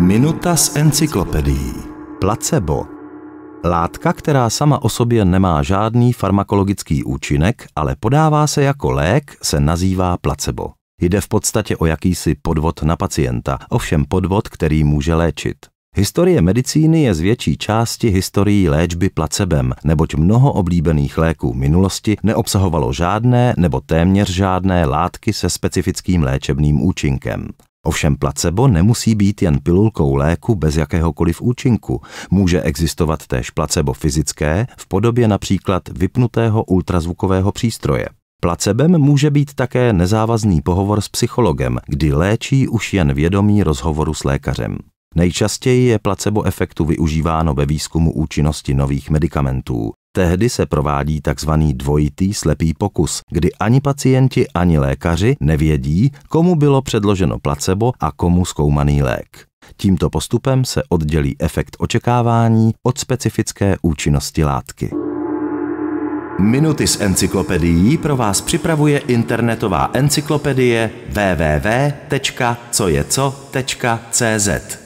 Minuta s encyklopedií. Placebo. Látka, která sama o sobě nemá žádný farmakologický účinek, ale podává se jako lék, se nazývá placebo. Jde v podstatě o jakýsi podvod na pacienta, ovšem podvod, který může léčit. Historie medicíny je z větší části historií léčby placebem, neboť mnoho oblíbených léků minulosti neobsahovalo žádné nebo téměř žádné látky se specifickým léčebným účinkem. Ovšem placebo nemusí být jen pilulkou léku bez jakéhokoliv účinku. Může existovat též placebo fyzické v podobě například vypnutého ultrazvukového přístroje. Placebem může být také nezávazný pohovor s psychologem, kdy léčí už jen vědomí rozhovoru s lékařem. Nejčastěji je placebo efektu využíváno ve výzkumu účinnosti nových medicamentů. Tehdy se provádí tzv. dvojitý slepý pokus, kdy ani pacienti, ani lékaři nevědí, komu bylo předloženo placebo a komu zkoumaný lék. Tímto postupem se oddělí efekt očekávání od specifické účinnosti látky. Minuty z encyklopedií pro vás připravuje internetová encyklopedie www.cojeco.cz.